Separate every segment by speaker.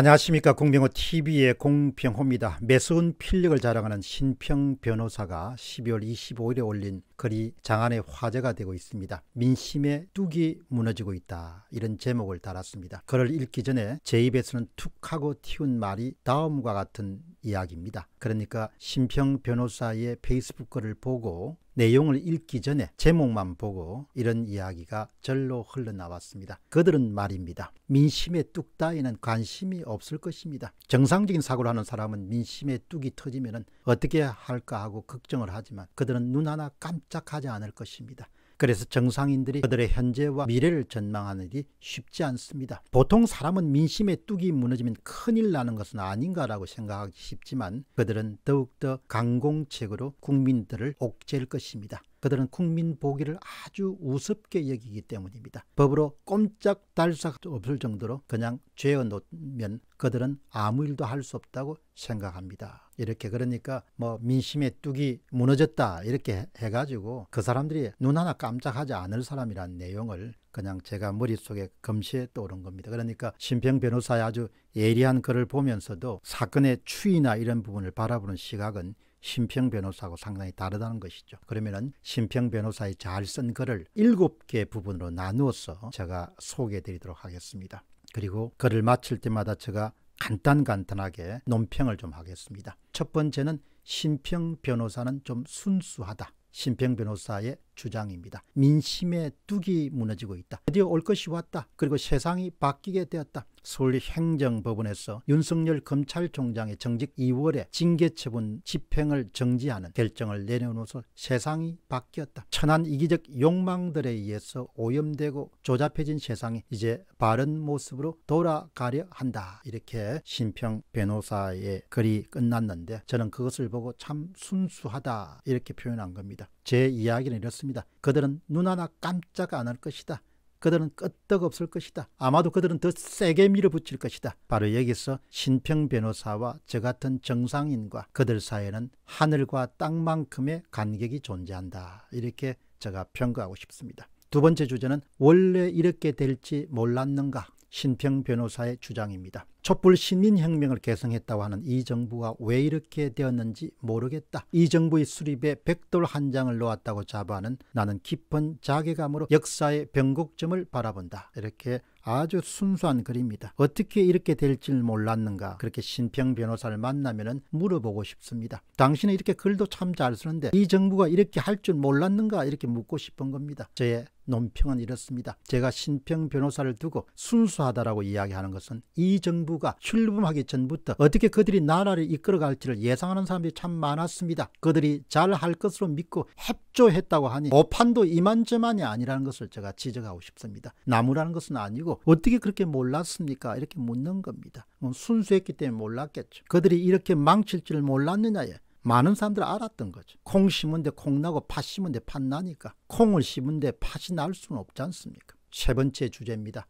Speaker 1: 안녕하십니까 공병호 TV의 공병호입니다. 매수운 필력을 자랑하는 신평 변호사가 12월 25일에 올린 글이 장안의 화제가 되고 있습니다. 민심의 뚝이 무너지고 있다 이런 제목을 달았습니다. 글을 읽기 전에 제 입에서는 툭 하고 튀운 말이 다음과 같은 이야기입니다. 그러니까 신평 변호사의 페이스북 글을 보고 내용을 읽기 전에 제목만 보고 이런 이야기가 절로 흘러나왔습니다. 그들은 말입니다. 민심의 뚝 따위는 관심이 없을 것입니다. 정상적인 사고를 하는 사람은 민심의 뚝이 터지면 어떻게 할까 하고 걱정을 하지만 그들은 눈 하나 깜짝하지 않을 것입니다. 그래서 정상인들이 그들의 현재와 미래를 전망하는 일이 쉽지 않습니다. 보통 사람은 민심의 뚝이 무너지면 큰일 나는 것은 아닌가라고 생각하기 쉽지만 그들은 더욱더 강공책으로 국민들을 옥죄일 것입니다. 그들은 국민 보기를 아주 우습게 여기기 때문입니다. 법으로 꼼짝달싹 도 없을 정도로 그냥 죄어놓으면 그들은 아무 일도 할 수 없다고 생각합니다. 이렇게 그러니까 뭐 민심의 뚝이 무너졌다 이렇게 해가지고 그 사람들이 눈 하나 깜짝하지 않을 사람이란 내용을 그냥 제가 머릿속에 검시에 떠오른 겁니다. 그러니까 심평 변호사의 아주 예리한 글을 보면서도 사건의 추이나 이런 부분을 바라보는 시각은 심평 변호사하고 상당히 다르다는 것이죠. 그러면은 심평 변호사의 잘 쓴 글을 일곱 개 부분으로 나누어서 제가 소개해 드리도록 하겠습니다. 그리고 글을 마칠 때마다 제가 간단간단하게 논평을 좀 하겠습니다. 첫 번째는 심평 변호사는 좀 순수하다. 심평 변호사의 주장입니다. 민심의 뚝이 무너지고 있다. 드디어 올 것이 왔다. 그리고 세상이 바뀌게 되었다. 서울행정법원에서 윤석열 검찰총장의 정직 2월에 징계처분 집행을 정지하는 결정을 내려놓으서 세상이 바뀌었다. 천한 이기적 욕망들에 의해서 오염되고 조잡해진 세상이 이제 바른 모습으로 돌아가려 한다. 이렇게 신평 변호사의 글이 끝났는데 저는 그것을 보고 참 순수하다 이렇게 표현한 겁니다. 제 이야기는 이렇습니다. 그들은 눈 하나 깜짝 안 할 것이다. 그들은 끄떡없을 것이다. 아마도 그들은 더 세게 밀어붙일 것이다. 바로 여기서 신평 변호사와 저 같은 정상인과 그들 사이에는 하늘과 땅만큼의 간격이 존재한다. 이렇게 제가 평가하고 싶습니다. 두 번째 주제는 원래 이렇게 될지 몰랐는가 신평 변호사의 주장입니다. 촛불 시민혁명을 개성했다고 하는 이 정부가 왜 이렇게 되었는지 모르겠다. 이 정부의 수립에 백돌 한 장을 놓았다고 자부하는 나는 깊은 자괴감으로 역사의 변곡점을 바라본다. 이렇게 아주 순수한 글입니다. 어떻게 이렇게 될지 몰랐는가 그렇게 신평 변호사를 만나면 물어보고 싶습니다. 당신은 이렇게 글도 참 잘 쓰는데 이 정부가 이렇게 할 줄 몰랐는가 이렇게 묻고 싶은 겁니다. 저의 논평은 이렇습니다. 제가 신평 변호사를 두고 순수하다라고 이야기하는 것은 이 정부가 출범하기 전부터 어떻게 그들이 나라를 이끌어갈지를 예상하는 사람들이 참 많았습니다. 그들이 잘 할 것으로 믿고 협조했다고 하니 오판도 이만저만이 아니라는 것을 제가 지적하고 싶습니다. 나무라는 것은 아니고 어떻게 그렇게 몰랐습니까? 이렇게 묻는 겁니다. 뭐 순수했기 때문에 몰랐겠죠. 그들이 이렇게 망칠 줄 몰랐느냐에 많은 사람들이 알았던 거죠. 콩 심은데 콩 나고 팥 심은데 팥 나니까 콩을 심은데 팥이 날 수는 없지 않습니까? 세 번째 주제입니다.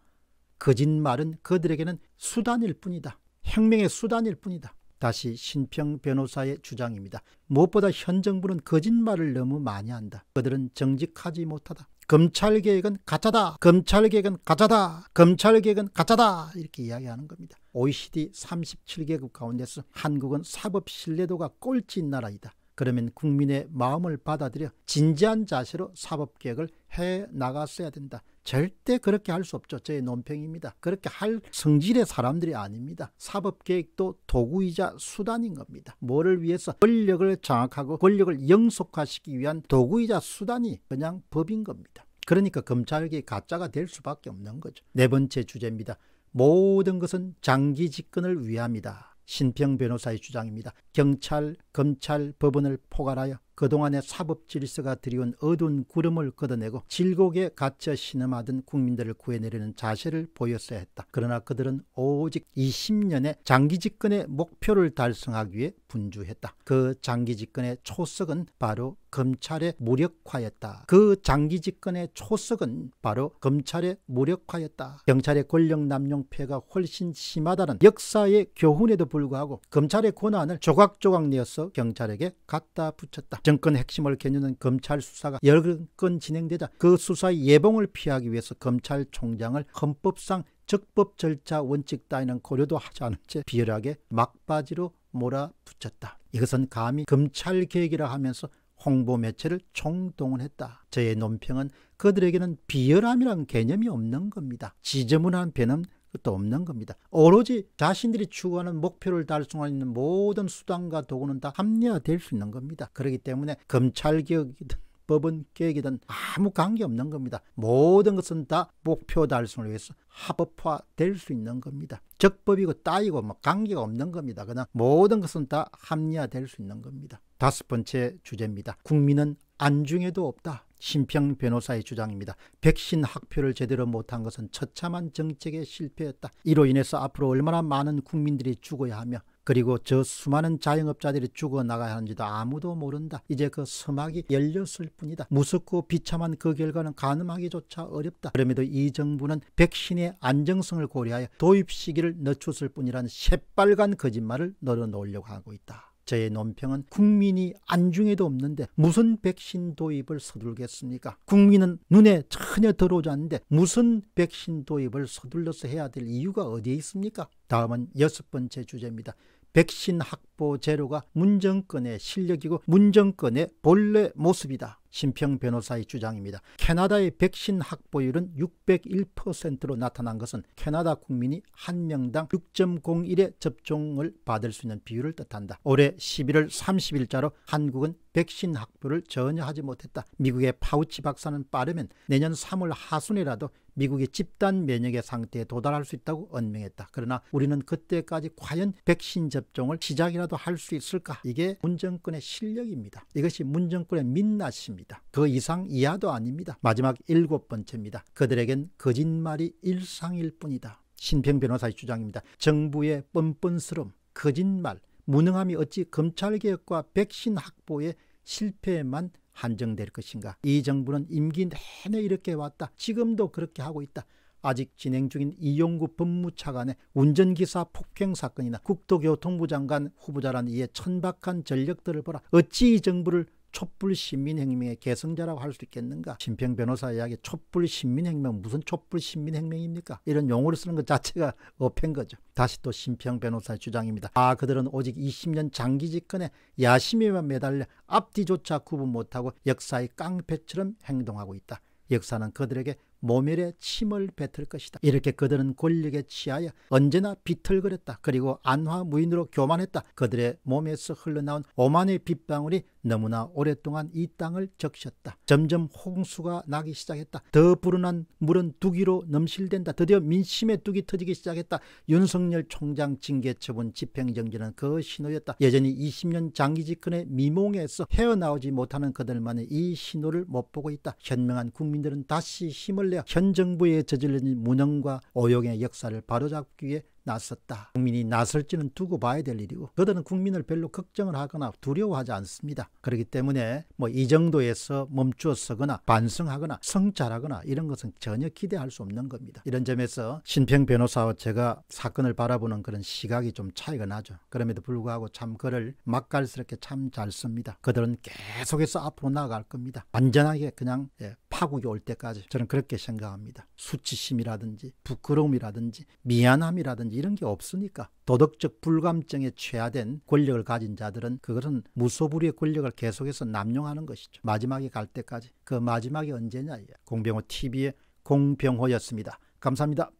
Speaker 1: 거짓말은 그들에게는 수단일 뿐이다. 혁명의 수단일 뿐이다. 다시 신평 변호사의 주장입니다. 무엇보다 현 정부는 거짓말을 너무 많이 한다. 그들은 정직하지 못하다. 검찰개혁은 가짜다. 검찰개혁은 가짜다. 검찰개혁은 가짜다. 이렇게 이야기하는 겁니다. OECD 37개국 가운데서 한국은 사법 신뢰도가 꼴찌인 나라이다. 그러면 국민의 마음을 받아들여 진지한 자세로 사법개혁을 해 나갔어야 된다. 절대 그렇게 할 수 없죠. 저의 논평입니다. 그렇게 할 성질의 사람들이 아닙니다. 사법개혁도 도구이자 수단인 겁니다. 뭐를 위해서 권력을 장악하고 권력을 영속화시키기 위한 도구이자 수단이 그냥 법인 겁니다. 그러니까 검찰개혁 가짜가 될 수밖에 없는 거죠. 네 번째 주제입니다. 모든 것은 장기 집권을 위함이다. 신평 변호사의 주장입니다. 경찰, 검찰, 법원을 포괄하여 그동안의 사법 질서가 드이온 어두운 구름을 걷어내고 질곡에 갇혀 신음하던 국민들을 구해내려는 자세를 보였어야 했다. 그러나 그들은 오직 20년의 장기 집권의 목표를 달성하기 위해 분주했다. 그 장기 집권의 초석은 바로 검찰의 무력화였다. 그 장기 집권의 초석은 바로 검찰의 무력화였다. 경찰의 권력 남용폐가 훨씬 심하다는 역사의 교훈에도 불구하고 검찰의 권한을 조각조각 내어서 경찰에게 갖다 붙였다. 정권 핵심을 겨누는 검찰 수사가 여러 건 진행되자 그 수사 의 예봉을 피하기 위해서 검찰총장을 헌법상 적법 절차 원칙 따위는 고려도 하지 않은 채 비열하게 막바지로 몰아붙였다. 이것은 감히 검찰개혁이라 하면서 홍보 매체를 총동원했다. 저의 논평은 그들에게는 비열함이란 개념이 없는 겁니다. 지저분한 배는 것도 없는 겁니다. 오로지 자신들이 추구하는 목표를 달성할 수 있는 모든 수단과 도구는 다 합리화될 수 있는 겁니다. 그렇기 때문에 검찰개혁이든 법원개혁이든 아무 관계없는 겁니다. 모든 것은 다 목표 달성을 위해서 합법화될 수 있는 겁니다. 적법이고 따이고 뭐 관계가 없는 겁니다. 그러나 모든 것은 다 합리화될 수 있는 겁니다. 다섯 번째 주제입니다. 국민은 안중에도 없다. 심평 변호사의 주장입니다. 백신 학표를 제대로 못한 것은 처참한 정책의 실패였다. 이로 인해서 앞으로 얼마나 많은 국민들이 죽어야 하며 그리고 저 수많은 자영업자들이 죽어나가야 하는지도 아무도 모른다. 이제 그 서막이 열렸을 뿐이다. 무섭고 비참한 그 결과는 가늠하기조차 어렵다. 그럼에도 이 정부는 백신의 안정성을 고려하여 도입 시기를 늦췄을 뿐이라는 새빨간 거짓말을 늘어놓으려고 하고 있다. 저의 논평은 국민이 안중에도 없는데 무슨 백신 도입을 서둘겠습니까? 국민은 눈에 전혀 들어오지 않는데 무슨 백신 도입을 서둘러서 해야 될 이유가 어디에 있습니까? 다음은 여섯 번째 주제입니다. 백신 확보 제로가 문정권의 실력이고 문정권의 본래 모습이다. 심평 변호사의 주장입니다. 캐나다의 백신 확보율은 601%로 나타난 것은 캐나다 국민이 한 명당 6.01의 접종을 받을 수 있는 비율을 뜻한다. 올해 11월 30일자로 한국은 백신 확보를 전혀 하지 못했다. 미국의 파우치 박사는 빠르면 내년 3월 하순이라도 미국이 집단 면역의 상태에 도달할 수 있다고 언명했다. 그러나 우리는 그때까지 과연 백신 접종을 시작이라도 할 수 있을까? 이게 문정권의 실력입니다. 이것이 문정권의 민낯입니다. 아닙니다. 그 이상 이하도 아닙니다. 마지막 일곱 번째입니다. 그들에겐 거짓말이 일상일 뿐이다. 신평 변호사의 주장입니다. 정부의 뻔뻔스름, 거짓말, 무능함이 어찌 검찰개혁과 백신 확보에 실패에만 한정될 것인가. 이 정부는 임기 내내 이렇게 왔다. 지금도 그렇게 하고 있다. 아직 진행 중인 이용구 법무차관의 운전기사 폭행 사건이나 국토교통부 장관 후보자라는 이의 천박한 전력들을 보라. 어찌 이 정부를 촛불 시민혁명의 계승자라고 할 수 있겠는가? 심평 변호사 이야기 촛불 시민혁명 무슨 촛불 시민혁명입니까? 이런 용어를 쓰는 것 자체가 어폐 거죠. 다시 또 심평 변호사의 주장입니다. 아 그들은 오직 20년 장기 집권에 야심에만 매달려 앞뒤조차 구분 못하고 역사의 깡패처럼 행동하고 있다. 역사는 그들에게 모멸의 침을 뱉을 것이다. 이렇게 그들은 권력에 취하여 언제나 비틀거렸다. 그리고 안화무인으로 교만했다. 그들의 몸에서 흘러나온 오만의 빗방울이 너무나 오랫동안 이 땅을 적셨다. 점점 홍수가 나기 시작했다. 더 불어난 물은 두기로 넘실된다 드디어 민심의 뚝이 터지기 시작했다. 윤석열 총장 징계처분 집행정지는 그 신호였다. 여전히 20년 장기 집권의 미몽에서 헤어나오지 못하는 그들만의 이 신호를 못 보고 있다. 현명한 국민들은 다시 힘을 내어 현정부에 저질른 무능과 오용의 역사를 바로잡기 위해 나섰다. 국민이 나설지는 두고 봐야 될 일이고 그들은 국민을 별로 걱정을 하거나 두려워하지 않습니다. 그렇기 때문에 뭐 이 정도에서 멈추었 서거나 반성하거나 성찰하거나 이런 것은 전혀 기대할 수 없는 겁니다. 이런 점에서 신평 변호사와 제가 사건을 바라보는 그런 시각이 좀 차이가 나죠. 그럼에도 불구하고 참 그를 맛깔스럽게 참 잘 씁니다. 그들은 계속해서 앞으로 나아갈 겁니다. 완전하게 그냥 예, 파국이 올 때까지 저는 그렇게 생각합니다. 수치심이라든지 부끄러움이라든지 미안함이라든지 이런 게 없으니까 도덕적 불감증에 취하된 권력을 가진 자들은 그것은 무소불위의 권력을 계속해서 남용하는 것이죠. 마지막에 갈 때까지 그 마지막이 언제냐 공병호 TV의 공병호였습니다. 감사합니다.